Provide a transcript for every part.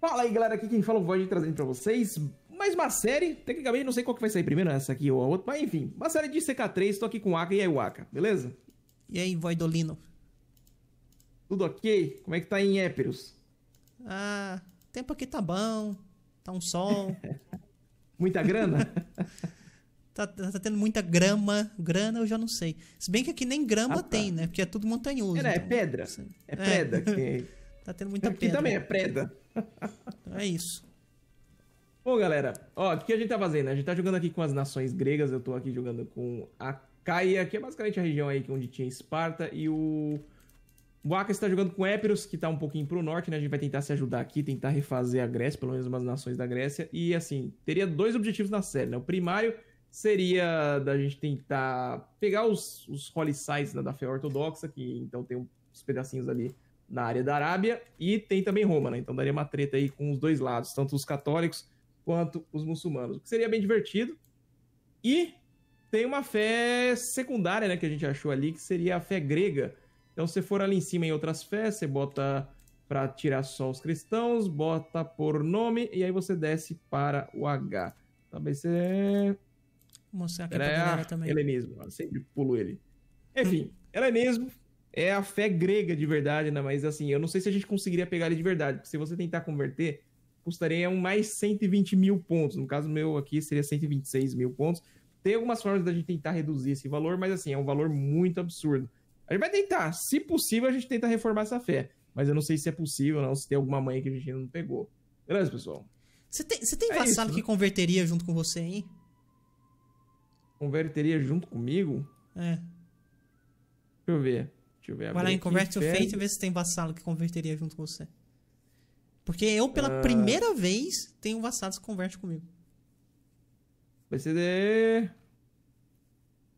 Fala aí, galera. Aqui quem fala é o Void trazendo pra vocês mais uma série. Tecnicamente, não sei qual que vai sair primeiro, essa aqui ou a outra, mas enfim. Uma série de CK3. Tô aqui com o Aka e aí, Waka, beleza? E aí, Voidolino? Tudo ok? Como é que tá em Éperos? Ah, tempo aqui tá bom. Tá um sol. muita grana? tá, tá, tendo muita grama. Grana eu já não sei. Se bem que aqui nem grama ah, tá. tem, né? Porque é tudo montanhoso. É, é então, é pedra. É, é. pedra. Que... tá tendo muita aqui pedra. Aqui também é pedra. Então é isso. Bom, galera, ó, o que a gente tá fazendo? A gente tá jogando aqui com as nações gregas, eu tô aqui jogando com a Caia, que é basicamente a região aí onde tinha Esparta, e o... O Aka está jogando com Épiros, que está um pouquinho para o norte, né? A gente vai tentar se ajudar aqui, tentar refazer a Grécia, pelo menos umas nações da Grécia. E assim, teria dois objetivos na série, né? O primário seria da gente tentar pegar os, os holy sites né, da fé ortodoxa, que então tem uns pedacinhos ali na área da Arábia e tem também Roma, né? Então daria uma treta aí com os dois lados, tanto os católicos quanto os muçulmanos, o que seria bem divertido. E tem uma fé secundária, né, que a gente achou ali, que seria a fé grega. Então se for ali em cima em outras fés, você bota para tirar só os cristãos, bota por nome e aí você desce para o H. Talvez você Vou mostrar aqui Era também. Helenismo, eu sempre pulo ele. Enfim, helenismo é a fé grega de verdade, né? Mas assim, eu não sei se a gente conseguiria pegar ele de verdade, porque se você tentar converter, custaria um mais 120 mil pontos. No caso meu aqui, seria 126 mil pontos. Tem algumas formas da gente tentar reduzir esse valor, mas assim, é um valor muito absurdo. A gente vai tentar, se possível, a gente tenta reformar essa fé. Mas eu não sei se é possível, não, se tem alguma mãe que a gente não pegou. Beleza, pessoal? Você tem, você tem é vassalo isso, que né? converteria junto com você, hein? Converteria junto comigo? É. Deixa eu ver. Deixa eu ver. Vai lá em converte o fate e vê se tem vassalo que converteria junto com você. Porque eu, pela ah. primeira vez, tenho vassalo que converte comigo. Vai ser de...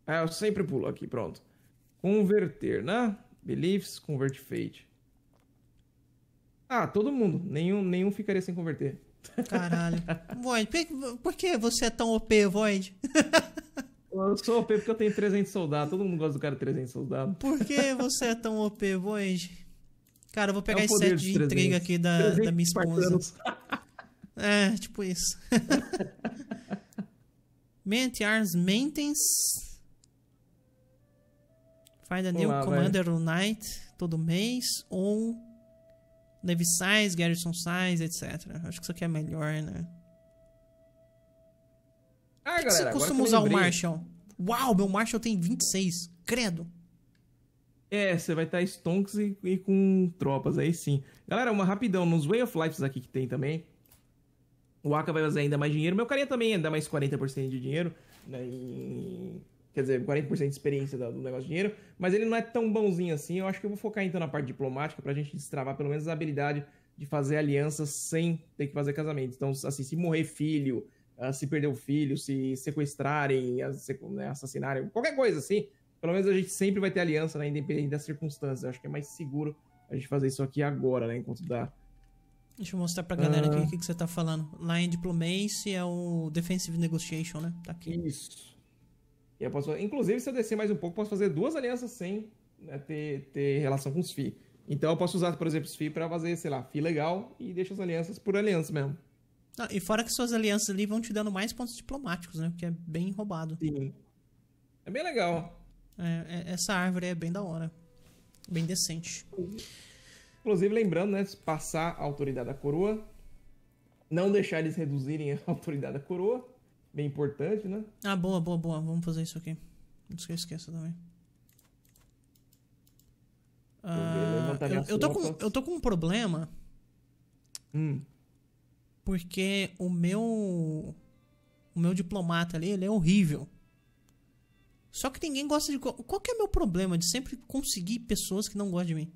Ah, eu sempre pulo aqui, pronto. Converter, né? Beliefs, convert fate. Ah, todo mundo. Nenhum, nenhum ficaria sem converter. Caralho. Void, por que você é tão OP, Void? Eu sou OP porque eu tenho 300 soldados. Todo mundo gosta do cara de 300 soldados. Por que você é tão OP, Void? Cara, eu vou pegar é esse set de, de aqui da, da minha esposa. é, tipo isso. Ment Arms Maintenance. Find a new lá, Commander vai. Knight todo mês. Ou Levi Size, Garrison Size, etc. Acho que isso aqui é melhor, né? Ah, galera, Você costuma usar o Marshall? Uau, meu Marshall tem 26. Credo. É, você vai estar stonks e, e, com tropas aí sim. Galera, uma rapidão, nos Way of Life aqui que tem também. O Aka vai fazer ainda mais dinheiro. Meu carinha também dá mais 40% de dinheiro. Né, em, quer dizer, 40% de experiência do, do negócio de dinheiro. Mas ele não é tão bonzinho assim. Eu acho que eu vou focar então na parte diplomática pra gente destravar pelo menos a habilidade de fazer alianças sem ter que fazer casamento. Então, assim, se morrer filho, ah, se perder o filho, se sequestrarem, né, assassinarem, qualquer coisa assim. Pelo menos a gente sempre vai ter aliança, né, independente das circunstâncias. Eu acho que é mais seguro a gente fazer isso aqui agora, né, enquanto dá. Deixa eu mostrar pra galera uh... aqui ah. o que, que você tá falando. Lá em Diplomacy é o Defensive Negotiation, né? Tá aqui. Isso. E eu posso... Inclusive, se eu descer mais um pouco, posso fazer duas alianças sem né, ter, ter relação com os FI. Então eu posso usar, por exemplo, os FI pra fazer, sei lá, FI legal e deixar as alianças por aliança mesmo e fora que suas alianças ali vão te dando mais pontos diplomáticos, né? Que é bem roubado. Sim. É bem legal. É, é, essa árvore é bem da hora. Bem decente. Inclusive, lembrando, né? Passar a autoridade da coroa. Não deixar eles reduzirem a autoridade da coroa. Bem importante, né? Ah, boa, boa, boa. Vamos fazer isso aqui. Não se esqueça também. Ah, eu, eu, tô com, eu tô com um problema. Hum porque o meu o meu diplomata ali, ele é horrível. Só que ninguém gosta de qual que é meu problema de sempre conseguir pessoas que não gostam de mim?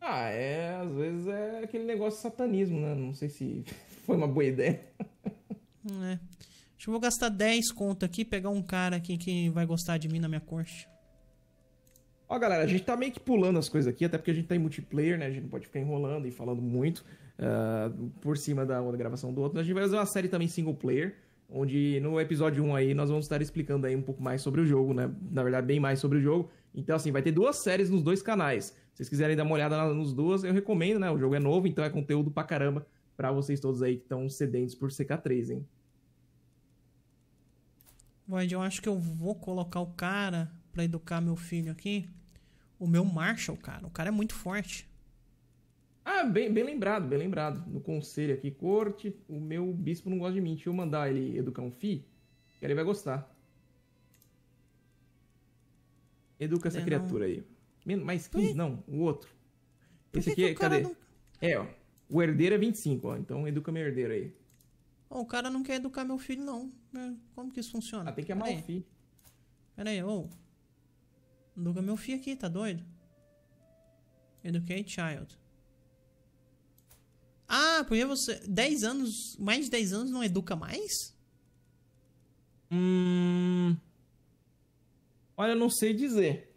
Ah, é, às vezes é aquele negócio de satanismo, né? Não sei se foi uma boa ideia. É. Deixa eu vou gastar 10 conto aqui, pegar um cara aqui que vai gostar de mim na minha corte. Ó, galera, a gente tá meio que pulando as coisas aqui, até porque a gente tá em multiplayer, né? A gente não pode ficar enrolando e falando muito uh, por cima da uma gravação do outro. A gente vai fazer uma série também single player, onde no episódio 1 aí nós vamos estar explicando aí um pouco mais sobre o jogo, né? Na verdade, bem mais sobre o jogo. Então, assim, vai ter duas séries nos dois canais. Se vocês quiserem dar uma olhada nos duas, eu recomendo, né? O jogo é novo, então é conteúdo pra caramba pra vocês todos aí que estão sedentes por CK3, hein? Void, eu acho que eu vou colocar o cara para educar meu filho aqui o meu Marshall, cara. O cara é muito forte. Ah, bem, bem lembrado, bem lembrado. No conselho aqui, corte, o meu bispo não gosta de mim. Deixa eu mandar ele educar um fi, que ele vai gostar. Educa essa é, criatura aí. mais 15, não, o outro. Por Esse aqui, é, cadê? Não... É, ó. O herdeiro é 25, ó. Então educa meu herdeiro aí. Oh, o cara não quer educar meu filho, não. É, como que isso funciona? Ah, tem que amar Pera o filho. Pera aí, ô. Oh. Educa meu filho aqui, tá doido? Educate child. Ah, porque você... 10 anos... Mais de 10 anos não educa mais? Hum... Olha, eu não sei dizer.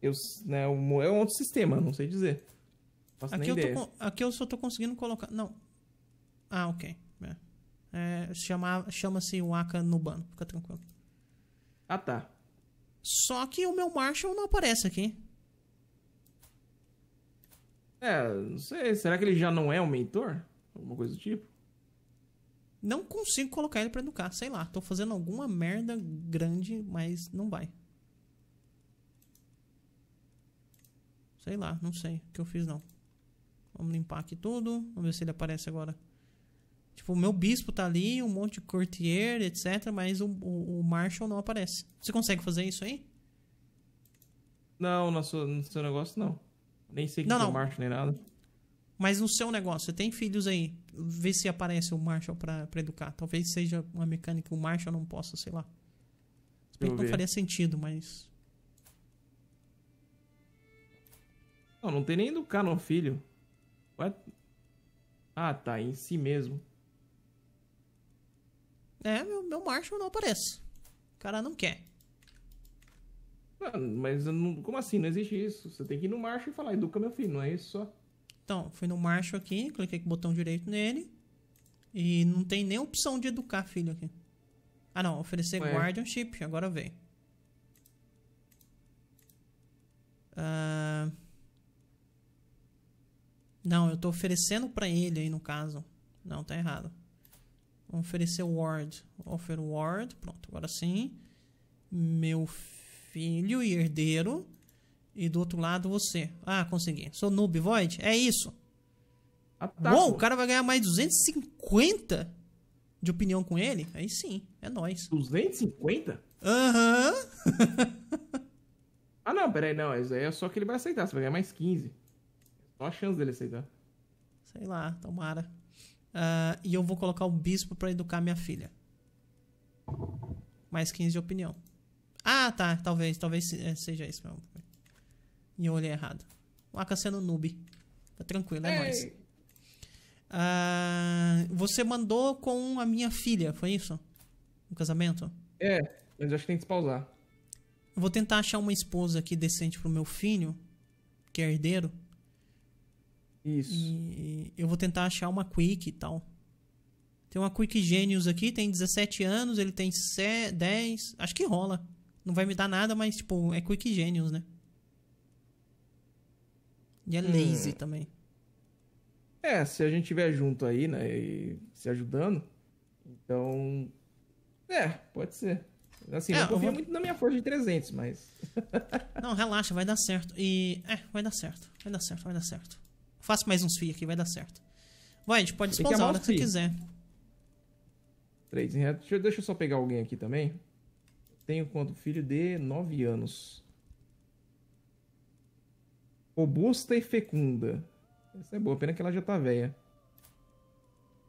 Eu, né, é um outro sistema, não sei dizer. Aqui eu, tô, aqui, eu só tô conseguindo colocar... Não. Ah, ok. É, é Chama-se chama Waka Nubano. Fica tranquilo. Ah, tá. Só que o meu Marshall não aparece aqui. É, não sei. Será que ele já não é um mentor? Alguma coisa do tipo? Não consigo colocar ele pra educar, sei lá. Tô fazendo alguma merda grande, mas não vai. Sei lá, não sei o que eu fiz não. Vamos limpar aqui tudo. Vamos ver se ele aparece agora. Tipo, o meu bispo tá ali, um monte de courtier, etc. Mas o, o, o Marshall não aparece. Você consegue fazer isso aí? Não, no seu, no seu negócio não. Nem sei que não, é o Marshall nem nada. Mas no seu negócio, você tem filhos aí. Vê se aparece o Marshall pra, pra educar. Talvez seja uma mecânica que o Marshall não possa, sei lá. não ver. faria sentido, mas. Não, não tem nem educar no filho. Ah, tá, em si mesmo. É, meu, meu Marshall não aparece. O cara não quer. Mano, mas não, como assim? Não existe isso. Você tem que ir no Marshall e falar, educa meu filho, não é isso só. Então, fui no Marshall aqui, cliquei com o botão direito nele. E não tem nem opção de educar filho aqui. Ah não, oferecer guardianship, agora vem. Uh... Não, eu tô oferecendo para ele aí no caso. Não, tá errado. Oferecer word. Offer word. Pronto, agora sim. Meu filho e herdeiro. E do outro lado você. Ah, consegui. Sou noob void? É isso. bom Uou, o cara vai ganhar mais 250 de opinião com ele? Aí sim, é nóis. 250? Aham. Uhum. ah, não, peraí, não. Isso aí é só que ele vai aceitar. Você vai ganhar mais 15. Só a chance dele aceitar. Sei lá, tomara. Uh, e eu vou colocar o bispo para educar minha filha. Mais 15 de opinião. Ah, tá. Talvez, talvez é, seja isso mesmo. E eu olhei errado. O Aka sendo noob. Tá tranquilo, é nóis. Uh, você mandou com a minha filha, foi isso? No casamento? É, mas acho que tem que pausar. vou tentar achar uma esposa aqui decente pro meu filho, que é herdeiro. Isso. E eu vou tentar achar uma Quick e tal. Tem uma Quick Genius aqui, tem 17 anos, ele tem 10. Acho que rola. Não vai me dar nada, mas, tipo, é Quick Genius, né? E é hum. lazy também. É, se a gente tiver junto aí, né? E se ajudando. Então. É, pode ser. Assim, é, não confio vou... muito na minha força de 300, mas. não, relaxa, vai dar certo. E. É, vai dar certo. Vai dar certo, vai dar certo. Faço mais uns fios aqui, vai dar certo. Vai, a gente pode despawnzar a hora que você quiser. Três em reto. Deixa, deixa eu só pegar alguém aqui também. Tenho quanto? Filho de 9 anos. Robusta e fecunda. Essa é boa, pena que ela já tá velha.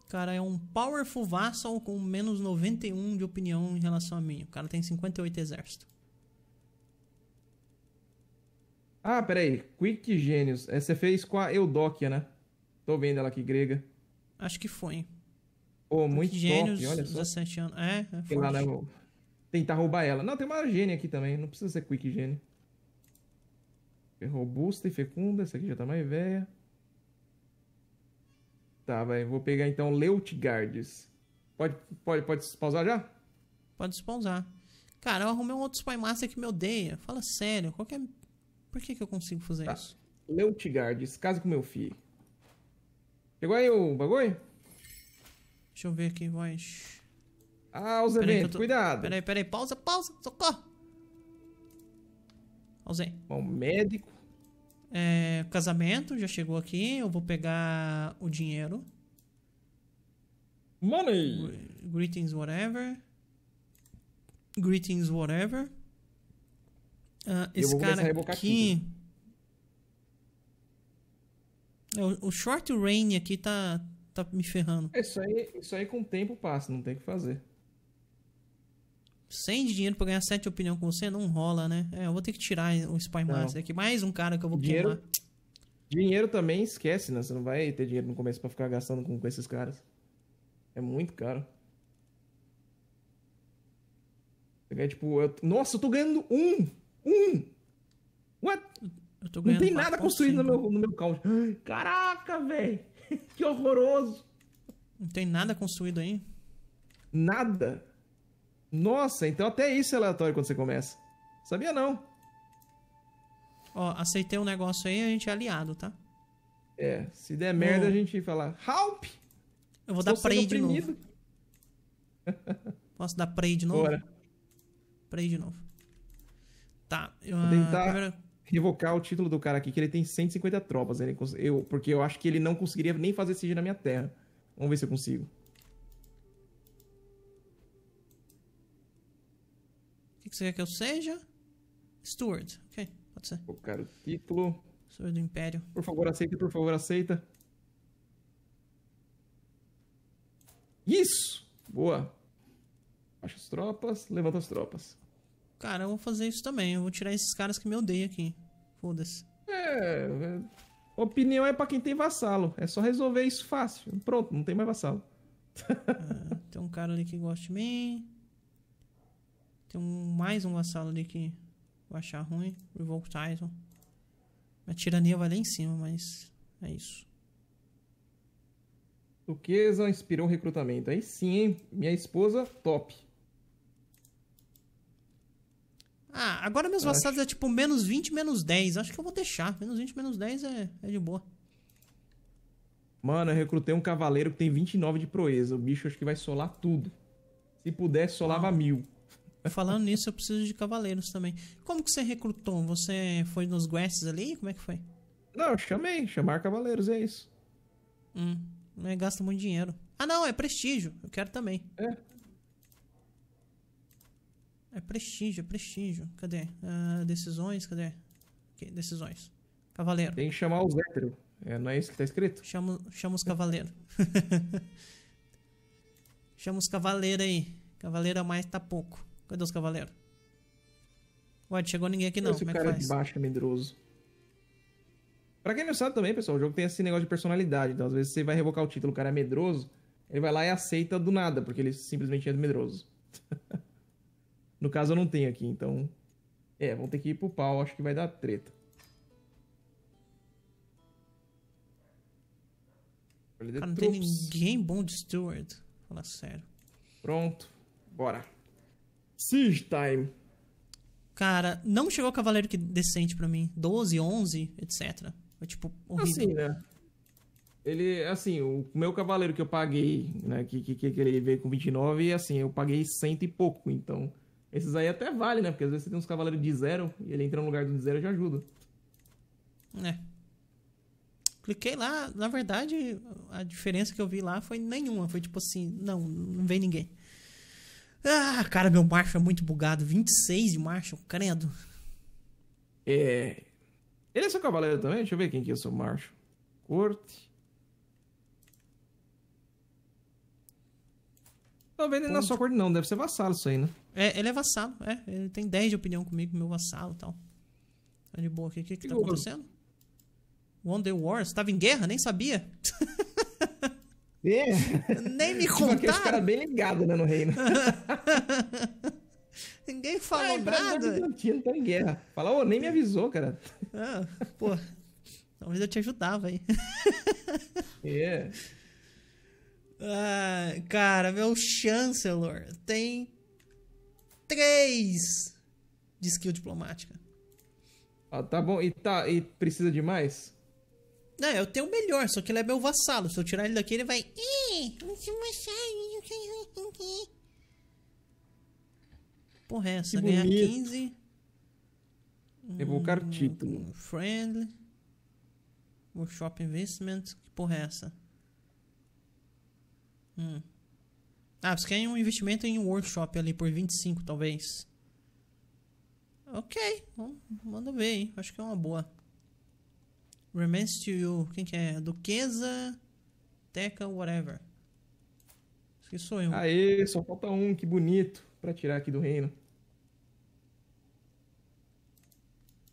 Cara, é um Powerful Vassal com menos 91 de opinião em relação a mim. O cara tem 58 exército. Ah, peraí. Quick Genius. É, você fez com a Eudóquia, né? Tô vendo ela aqui, grega. Acho que foi. Pô, oh, muito Quick top, olha só. 17 anos. É, é foi. Lá, né? Tentar roubar ela. Não, tem uma gênia aqui também. Não precisa ser Quick Gênio. É robusta e fecunda. Essa aqui já tá mais velha. Tá, vai. Vou pegar então Leutgardes. Pode, pode, pode pausar já? Pode pausar. Cara, eu arrumei um outro Spy Master que me odeia. Fala sério. Qual que é por que, que eu consigo fazer tá. isso? Leutigard, casa com meu filho. Pegou aí o bagulho? Deixa eu ver aqui, voz. Ah, os eventos, tô... cuidado. Peraí, peraí, pausa, pausa, socorro. Pausei. Bom, médico. É, casamento já chegou aqui. Eu vou pegar o dinheiro. Money! Greetings, whatever. Greetings, whatever. Ah, esse cara aqui... aqui. É, o, o short rain aqui tá, tá me ferrando. Isso aí, isso aí com o tempo passa, não tem o que fazer. 100 de dinheiro pra ganhar 7 opinião com você não rola, né? É, eu vou ter que tirar o Spy Master aqui. Mais um cara que eu vou dinheiro, queimar. Dinheiro também esquece, né? Você não vai ter dinheiro no começo pra ficar gastando com, com esses caras. É muito caro. É tipo, eu... nossa, eu tô ganhando um! Um! What? não tem nada construído no meu, no meu couch. Caraca, velho! que horroroso! Não tem nada construído aí? Nada! Nossa, então até isso é aleatório quando você começa. Sabia não. Ó, aceitei um negócio aí, a gente é aliado, tá? É, se der merda, oh. a gente fala, help! Eu vou Estou dar prey de novo. Posso dar prey de novo? Bora. Prey de novo. Tá. Eu, Vou ah, tentar primeira... revocar o título do cara aqui, que ele tem 150 tropas. Ele eu, porque eu acho que ele não conseguiria nem fazer siege na minha terra. Vamos ver se eu consigo. O que, que você quer que eu seja? Steward. Ok, pode ser. Vou colocar o título. Steward do Império. Por favor, aceita, por favor, aceita. Isso! Boa. Baixa as tropas, levanta as tropas cara, eu vou fazer isso também. Eu vou tirar esses caras que me odeiam aqui. Foda-se. É. é opinião é pra quem tem vassalo. É só resolver isso fácil. Pronto, não tem mais vassalo. Ah, tem um cara ali que gosta de mim. Tem um, mais um vassalo ali que vou achar ruim. Revolt Titan. A tirania vai lá em cima, mas é isso. Duquesa inspirou recrutamento. Aí sim, hein? Minha esposa, top. Ah, agora meus vassalos é tipo menos 20, menos 10. Acho que eu vou deixar. Menos 20, menos 10 é, é de boa. Mano, eu recrutei um cavaleiro que tem 29 de proeza. O bicho acho que vai solar tudo. Se puder, solava ah. mil. Falando nisso, eu preciso de cavaleiros também. Como que você recrutou? Você foi nos quests ali? Como é que foi? Não, eu chamei. Chamar cavaleiros, é isso. Hum, não é gasta muito dinheiro. Ah, não, é prestígio. Eu quero também. É, é prestígio, é prestígio. Cadê? Uh, decisões, cadê? Okay, decisões. Cavaleiro. Tem que chamar os héteros. É, não é isso que tá escrito? Chama, chama os cavaleiros. chama os cavaleiros aí. Cavaleiro a mais tá pouco. Cadê os cavaleiros? Ué, chegou ninguém aqui não. Esse Como é cara é de baixo, é medroso. Pra quem não sabe também, pessoal, o jogo tem esse negócio de personalidade. Então, às vezes você vai revocar o título, o cara é medroso, ele vai lá e aceita do nada, porque ele simplesmente é medroso. No caso, eu não tenho aqui, então. É, vão ter que ir pro pau, acho que vai dar treta. É Cara, não tem ninguém bom de Steward. Fala sério. Pronto, bora. Siege time. Cara, não chegou cavaleiro que decente para mim. 12, 11, etc. é tipo horrível. Assim, né? Ele, assim, o meu cavaleiro que eu paguei, né, que, que, que ele veio com 29, assim, eu paguei cento e pouco, então esses aí até vale, né? Porque às vezes você tem uns cavaleiros de zero e ele entra no lugar do zero já ajuda. É. Cliquei lá, na verdade, a diferença que eu vi lá foi nenhuma. Foi tipo assim, não, não vem ninguém. Ah, cara, meu marcha é muito bugado. 26 de marcha, credo. É. Ele é seu cavaleiro também? Deixa eu ver quem que é seu marcho. Corte. Talvez ele não é sua corte, não. Deve ser vassalo isso aí, né? É, ele é vassalo, é. Ele tem 10 de opinião comigo, meu vassalo e tal. Tá de boa aqui. O que que tá acontecendo? Wonder Wars? Tava em guerra? Nem sabia. É. Nem me tipo, contaram. Tipo, os caras bem ligados, né, no reino. Ninguém falou ah, nada. Bizantino tá em guerra. Fala, nem me avisou, cara. Ah, pô. Talvez eu te ajudava aí. É. Ah, cara, meu Chancellor tem 3 de skill diplomática. Ah, tá bom. E, tá, e precisa de mais? Não, eu tenho o melhor, só que ele é meu vassalo. Se eu tirar ele daqui, ele vai. É porra, é essa? Ganhar 15. evocar hum, título. Friendly. Workshop Investment. Que porra é essa? Hum. Ah, você quer um investimento em um workshop ali por 25, talvez. Ok, manda ver, hein? Acho que é uma boa. Remains to you. Quem que é? Duquesa, Teca, whatever. Acho sou eu. Aê, só falta um, que bonito, pra tirar aqui do reino.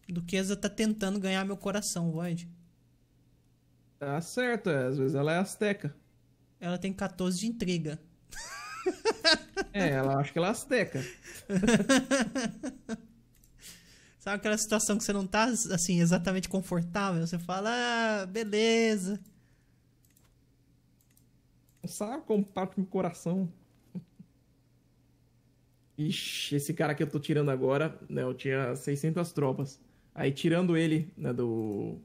Duquesa tá tentando ganhar meu coração, Void. Tá certo, é, às vezes ela é asteca. Ela tem 14 de intriga. É, ela acho que ela é asteca. Sabe aquela situação que você não tá, assim, exatamente confortável? Você fala, ah, beleza. Sabe como parte do meu coração? Ixi, esse cara que eu tô tirando agora, né? Eu tinha 600 tropas. Aí tirando ele, né, do...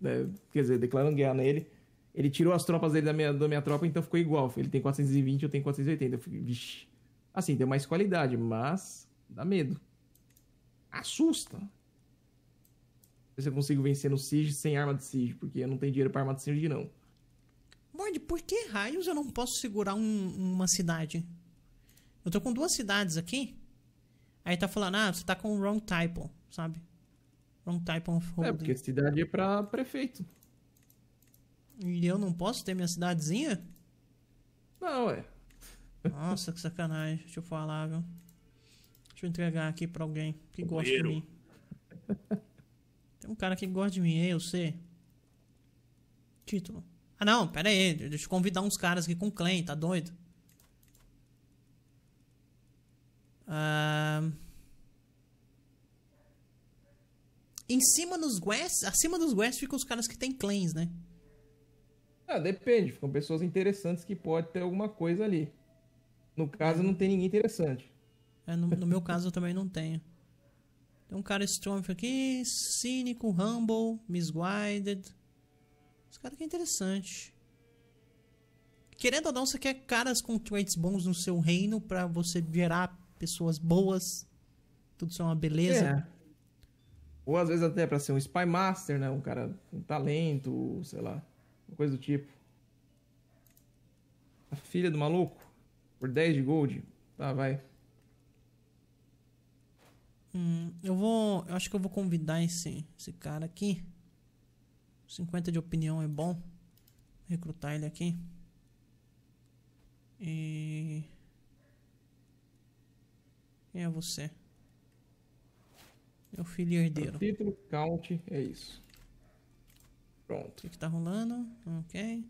Né, quer dizer, declarando guerra nele, ele tirou as tropas dele da minha, da minha tropa, então ficou igual. Ele tem 420, eu tenho 480. Eu fiquei, vixi. Assim, tem mais qualidade, mas dá medo. Assusta. Se eu consigo vencer no Siege sem arma de Siege, porque eu não tenho dinheiro para arma de Siege, não. Morde, por que raios eu não posso segurar um, uma cidade? Eu tô com duas cidades aqui. Aí tá falando, ah, você tá com o wrong type, sabe? Wrong type of é, holding. É, porque cidade é pra prefeito. E eu não posso ter minha cidadezinha? Não, é. Nossa, que sacanagem. Deixa eu falar, viu? Deixa eu entregar aqui pra alguém que gosta de mim. Tem um cara que gosta de mim, eu sei. Título. Ah não, pera aí. Deixa eu convidar uns caras aqui com claim, tá doido? Ah... Em cima dos Guests, acima dos Guests ficam os caras que tem Clans, né? Ah, depende. Ficam pessoas interessantes que pode ter alguma coisa ali. No caso, não tem ninguém interessante. É, no, no meu caso, eu também não tenho. Tem um cara Stormf aqui, Cínico, Humble, Misguided. Esse cara aqui é interessante. Querendo ou não, você quer caras com traits bons no seu reino para você gerar pessoas boas. Tudo isso é uma beleza. É. Ou às vezes até para ser um Spy Master, né? Um cara com talento, sei lá. Uma coisa do tipo. A filha do maluco? Por 10 de gold. Tá, vai. Hum, eu vou. Eu acho que eu vou convidar esse, esse cara aqui. 50 de opinião é bom. Recrutar ele aqui. E. Quem é você? Meu é filho herdeiro. título, count, é isso. Pronto. O que, que tá rolando? Ok.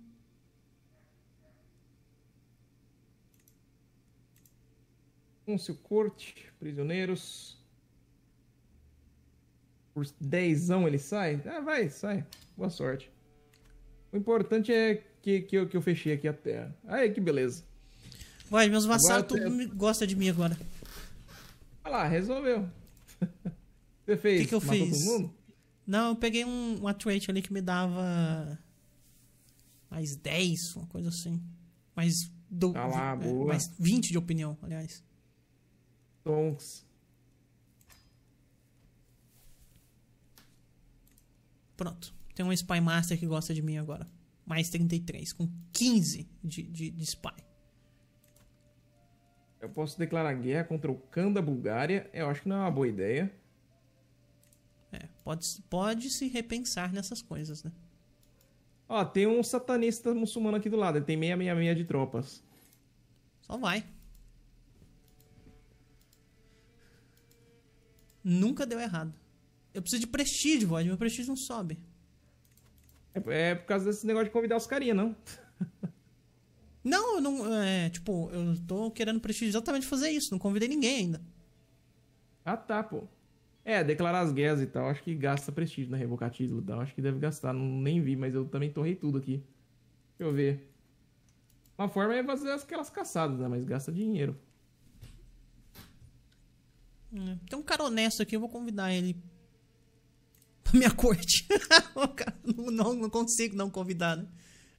Pôncio Corte, prisioneiros. Por dezão ele sai? Ah, vai, sai. Boa sorte. O importante é que, que, eu, que eu fechei aqui a terra. Aí, que beleza. Vai, meus vassalos, todo tenho... gosta de mim agora. Olha lá, resolveu. Você fez? O que, que eu fiz? Não, eu peguei um, uma trait ali que me dava mais 10, uma coisa assim. Mais, do, ah lá, é, boa. mais 20 de opinião, aliás. Tonks. Pronto. Tem um Spy Master que gosta de mim agora. Mais 33, com 15 de, de, de Spy. Eu posso declarar guerra contra o Khan da Bulgária. Eu acho que não é uma boa ideia. É, pode, pode se repensar nessas coisas, né? Ó, tem um satanista muçulmano aqui do lado. Ele tem meia meia meia de tropas. Só vai. Nunca deu errado. Eu preciso de prestígio, Void. Meu prestígio não sobe. É, é por causa desse negócio de convidar os carinha, não? não, eu não. É, tipo, eu tô querendo prestígio exatamente fazer isso. Não convidei ninguém ainda. Ah, tá, pô. É, declarar as guerras e tal. Acho que gasta prestígio, na né, Revocar título e tal. Acho que deve gastar. Não, nem vi, mas eu também torrei tudo aqui. Deixa eu ver. Uma forma é fazer aquelas caçadas, né? Mas gasta dinheiro. É. Tem um cara honesto aqui, eu vou convidar ele pra minha corte. não, não consigo não convidar, né?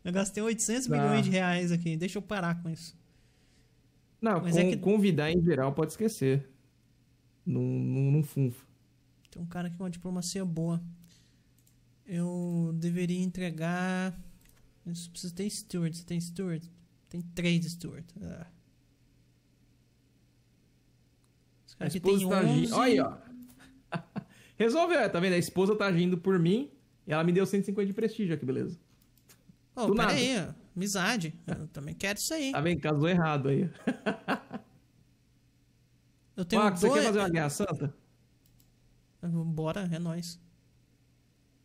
Eu gastei 800 tá. milhões de reais aqui. Deixa eu parar com isso. Não, Mas com, é que... convidar em geral pode esquecer. Não, não, não funfa. Tem um cara aqui com é uma diplomacia boa. Eu deveria entregar. Eu preciso ter steward. Você tem steward? Tem três steward. Ah. A esposa tá agindo. Olha aí, ó. Resolveu, tá vendo? A esposa tá agindo por mim e ela me deu 150 de prestígio, que beleza. Ô, Aí, ó. amizade. Eu também quero isso aí. Tá vendo? Casou errado aí. Eu tenho Marcos, dois... você quer fazer uma guerra santa? Bora, é nóis.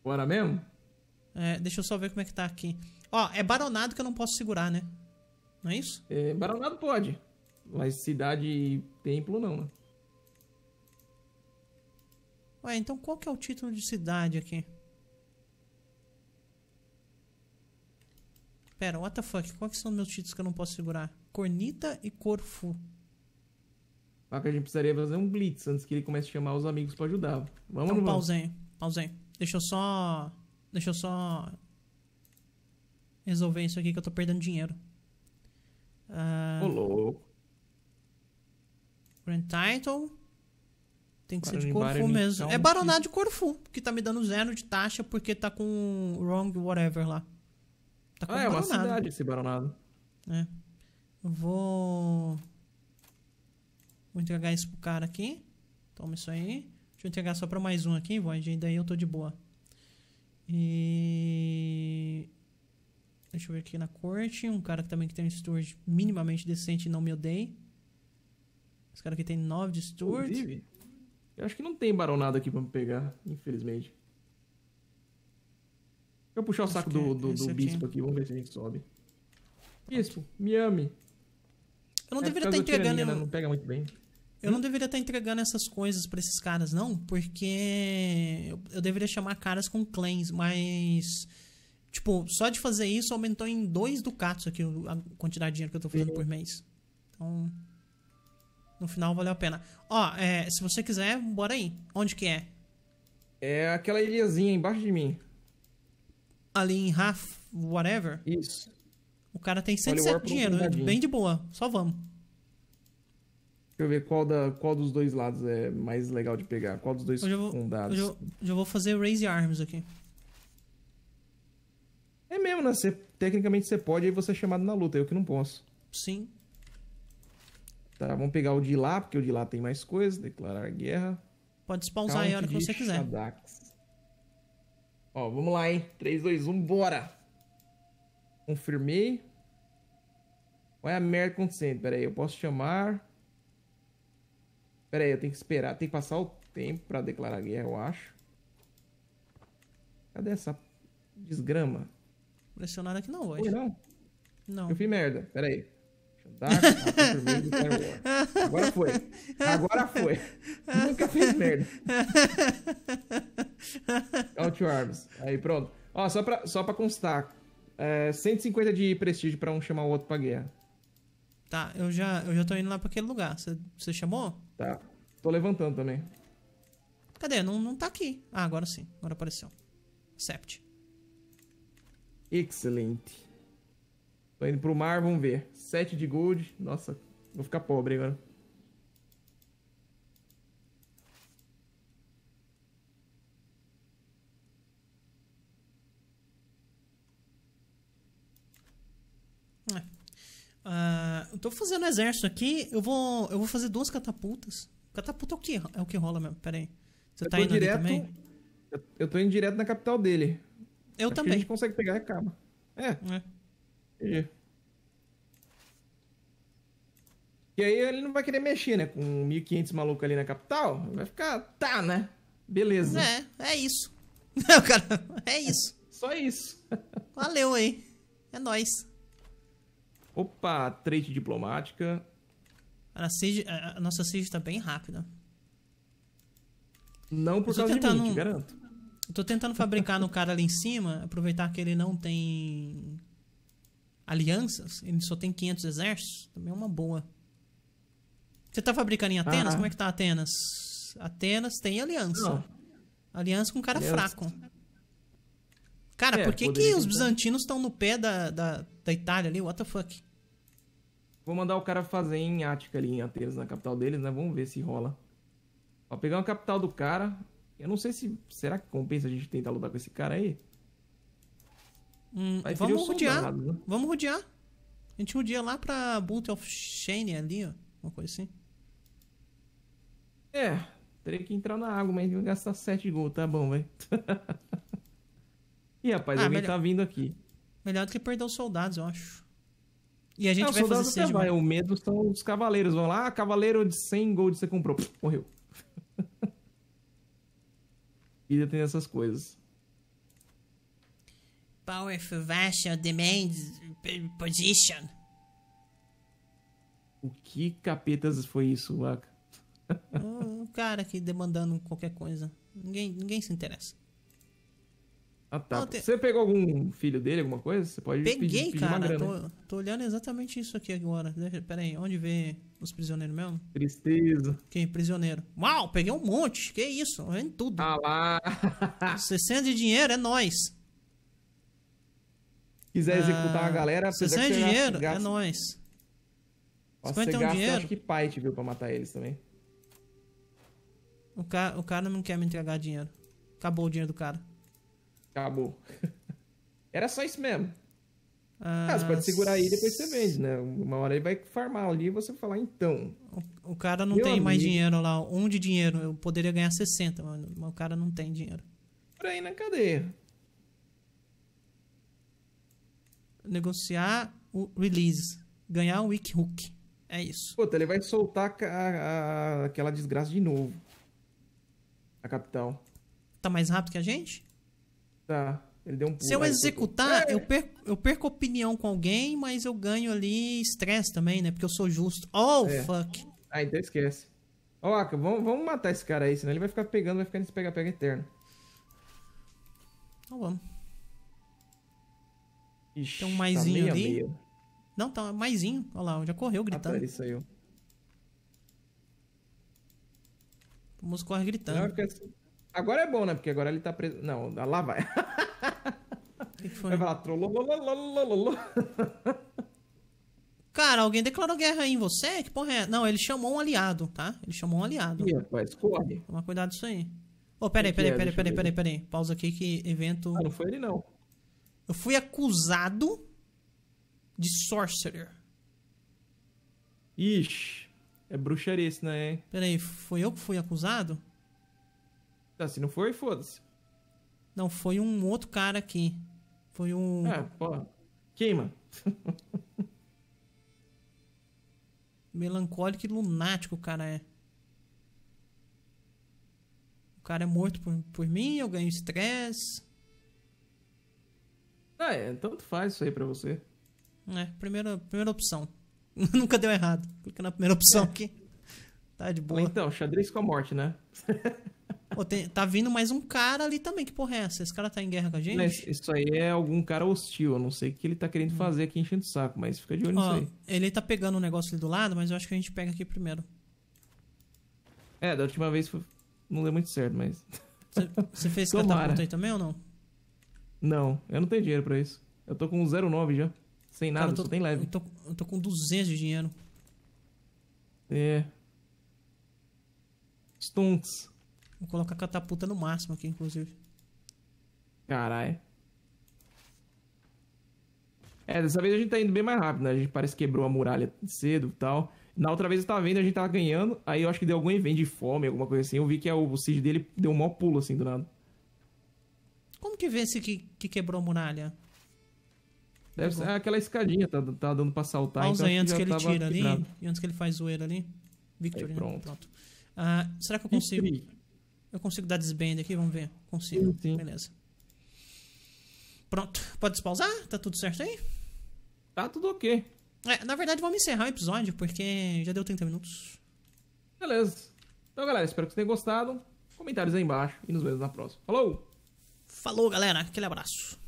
Bora mesmo? É, deixa eu só ver como é que tá aqui. Ó, é baronado que eu não posso segurar, né? Não é isso? É, baronado pode. Mas cidade e templo não, né? Ué, então qual que é o título de cidade aqui? Pera, what the fuck? Qual que são meus títulos que eu não posso segurar? Cornita e Corfu. Só que a gente precisaria fazer um blitz antes que ele comece a chamar os amigos para ajudar. Vamos então, pausinho, pausinho. Deixa eu só... Deixa eu só... Resolver isso aqui que eu tô perdendo dinheiro. Uh... Ô, louco. Grand Title... Tem que ser de Corfu mesmo. Então, é Baroná de Corfu, que tá me dando zero de taxa porque tá com wrong whatever lá. Tá ah, é uma baronado. cidade esse Baronado. É. Eu vou... Vou entregar isso pro cara aqui. Toma isso aí. Deixa eu entregar só pra mais um aqui, Void. E daí eu tô de boa. E... Deixa eu ver aqui na corte. Um cara também que tem um storage minimamente decente e não me odeia. Esse cara aqui tem 9 de storage. Eu acho que não tem baronado aqui pra me pegar, infelizmente. Eu puxar o saco é do, do, do bispo aqui, vamos ver se a gente sobe. Bispo, me ame. Eu não é deveria estar tá entregando. Tirania, né? Não pega muito bem. Eu não deveria estar tá entregando essas coisas para esses caras, não, porque eu, eu, deveria chamar caras com clans, mas. Tipo, só de fazer isso aumentou em dois ducatos aqui a quantidade de dinheiro que eu tô fazendo por mês. Então no final valeu a pena. Ó, é, se você quiser, bora aí. Onde que é? É aquela ilhazinha embaixo de mim. Ali em Half, whatever? Isso. O cara tem 107 dinheiro, bem de boa. Só vamos. Deixa eu ver qual, da, qual dos dois lados é mais legal de pegar. Qual dos dois eu já vou, fundados. Eu já vou fazer Raise Arms aqui. É mesmo, né? Você, tecnicamente você pode e você é chamado na luta. Eu que não posso. Sim. Tá, vamos pegar o de lá, porque o de lá tem mais coisa. Declarar guerra. Pode spawnar aí a hora que você quiser. Shadax. Ó, vamos lá, hein? 3, 2, 1, bora! Confirmei. Olha a merda acontecendo. Pera aí, eu posso chamar... Pera aí, eu tenho que esperar. Tem que passar o tempo pra declarar guerra, eu acho. Cadê essa desgrama? pressionar aqui não hoje. não? Não. Eu fiz merda. Pera aí. Tá? Tá Dark, vermelho Agora foi. Agora foi. Nunca fez merda. Out Arms. Aí, pronto. Ó, só pra, só pra constar. É, 150 de prestígio pra um chamar o outro pra guerra. Tá, eu já, eu já tô indo lá pra aquele lugar. Você chamou? Tá. Tô levantando também. Cadê? Não, não tá aqui. Ah, agora sim. Agora apareceu. Accept. Excelente. Tô indo pro mar, vamos ver. 7 de gold. Nossa, vou ficar pobre agora. Uh, eu tô fazendo exército aqui. Eu vou, eu vou fazer duas catapultas. Catapulta é o que, é o que rola mesmo. Pera aí. Você eu tá indo direto, também? Eu, tô indo direto na capital dele. Eu Acho também. a gente consegue pegar e acaba. É. é. É. E aí ele não vai querer mexer, né? Com 1.500 malucos ali na capital, vai ficar, tá, né? Beleza. É, é isso. Não, cara, é isso. Só isso. Valeu aí. É nóis. Opa, trade diplomática. A, a nossa siege tá bem rápida. Não por causa do. de mim, te garanto. Eu tô tentando fabricar no cara ali em cima, aproveitar que ele não tem alianças, ele só tem 500 exércitos, também é uma boa. Você tá fabricando em Atenas? Ah. Como é que tá Atenas? Atenas tem aliança. Não. Aliança com um cara fraco. Cara, é, por que, que os bizantinos estão no pé da, da, da Itália ali? What the fuck? Vou mandar o cara fazer em Ática ali, em Atenas, na capital deles, né? Vamos ver se rola. Vou pegar uma capital do cara. Eu não sei se... Será que compensa a gente tentar lutar com esse cara aí? Hum, vamos rodear. né? Vamos rodear. A gente rodia lá pra Boot of Shane ali, ó. Uma coisa assim. É, teria que entrar na água, mas ele vai gastar 7 gols, tá bom, velho. Ih, rapaz, ah, alguém melhor... tá vindo aqui. Melhor do que perder os soldados, eu acho. E a gente não, vai fazer Vai. Né? O medo são os cavaleiros. Vão lá, ah, cavaleiro de 100 gold você comprou. Pff, morreu. Vida tem essas coisas powerful vessel demands position. O que capetas foi isso, Waka? um cara aqui demandando qualquer coisa. Ninguém, ninguém se interessa. Ah, tá. Não, te... Você pegou algum filho dele, alguma coisa? Você pode Peguei, pedir, pedir cara. Grana, tô, tô, olhando exatamente isso aqui agora. pera aí, onde vê os prisioneiros mesmo? Tristeza. Quem? Prisioneiro. Uau, peguei um monte. Que isso? Vendo tudo. Ah lá. 60 de dinheiro, é nós quiser executar ah, uma galera... Se você é dinheiro, gasta... é nóis. Nossa, você gasta, um dinheiro? acho que pai te viu, pra matar eles também. O cara, o cara não quer me entregar dinheiro. Acabou o dinheiro do cara. Acabou. Era só isso mesmo. Ah, ah, você pode segurar aí e depois você vende, né? Uma hora ele vai farmar ali e você vai falar, então. O, o cara não tem amigo, mais dinheiro lá. Um de dinheiro. Eu poderia ganhar 60, mas o cara não tem dinheiro. Por aí na né? cadeia. negociar o release, ganhar o weak hook. É isso. Puta, ele vai soltar a, a, aquela desgraça de novo. A capital. Tá mais rápido que a gente? Tá. Ele deu um pulo, Se eu executar, eu é. perco, eu perco opinião com alguém, mas eu ganho ali estresse também, né? Porque eu sou justo. Oh, é. fuck. Ah, então esquece. Ó, oh, Aka, vamos, vamos matar esse cara aí, senão ele vai ficar pegando, vai ficar nesse pega-pega eterno. Então vamos. Ixi, Tem um maisinho tá ali. Meio. Não, tá maisinho. Olha lá, já correu gritando. Ah, ele saiu. O moço corre gritando. Agora é bom, né? Porque agora ele tá preso. Não, ah, lá vai. O que, foi? Vai falar trolololololololol. Cara, alguém declarou guerra em você? Que porra é? Não, ele chamou um aliado, tá? Ele chamou um aliado. Ih, rapaz, corre. Toma cuidado disso aí. Ô, oh, peraí, peraí, peraí, peraí, peraí, peraí, peraí. Pausa aqui que evento. Ah, não foi ele não. Eu fui acusado de sorcerer. Ixi, é bruxaria isso, né? Peraí, foi eu que fui acusado? Ah, se não foi, foda-se. Não, foi um outro cara aqui. Foi um. Ah, pô, Queima. Melancólico e lunático o cara é. O cara é morto por, por mim, eu ganho estresse. Ah, é, tanto faz isso aí pra você. É, primeira, primeira opção. Nunca deu errado. Clica na primeira opção é. aqui. Tá de boa. então, xadrez com a morte, né? Pô, tem, tá vindo mais um cara ali também. Que porra é essa? Esse cara tá em guerra com a gente? Mas isso aí é algum cara hostil. Eu não sei o que ele tá querendo hum. fazer aqui enchendo o saco, mas fica de olho nisso aí. Ele tá pegando um negócio ali do lado, mas eu acho que a gente pega aqui primeiro. É, da última vez não deu muito certo, mas. Você fez catapulta aí também ou não? Não, eu não tenho dinheiro pra isso. Eu tô com 0,9 já. Sem nada, Cara, tô, só tem leve. Eu tô, eu tô com 200 de dinheiro. É. Stunks. Vou colocar catapulta no máximo aqui, inclusive. Caralho. É, dessa vez a gente tá indo bem mais rápido, né? A gente parece que quebrou a muralha cedo e tal. Na outra vez eu tava vendo, a gente tava ganhando. Aí eu acho que deu algum evento de fome, alguma coisa assim. Eu vi que é o siege dele deu um maior pulo assim do nada. Como que vence que, que quebrou a muralha? Deve ser aquela escadinha, tá, tá dando pra saltar. Pausa então aí antes que, ele tira ali. Quebrado. E antes que ele faz zoeira ali. Victory. Né? Aí, pronto. pronto. Ah, será que eu consigo? Victory. Eu consigo dar desband aqui, vamos ver. Consigo. Sim, sim. Beleza. Pronto. Pode pausar? Tá tudo certo aí? Tá tudo ok. É, na verdade, vamos encerrar o episódio, porque já deu 30 minutos. Beleza. Então, galera, espero que vocês tenham gostado. Comentários aí embaixo e nos vemos na próxima. Falou! Falou, galera. Aquele abraço.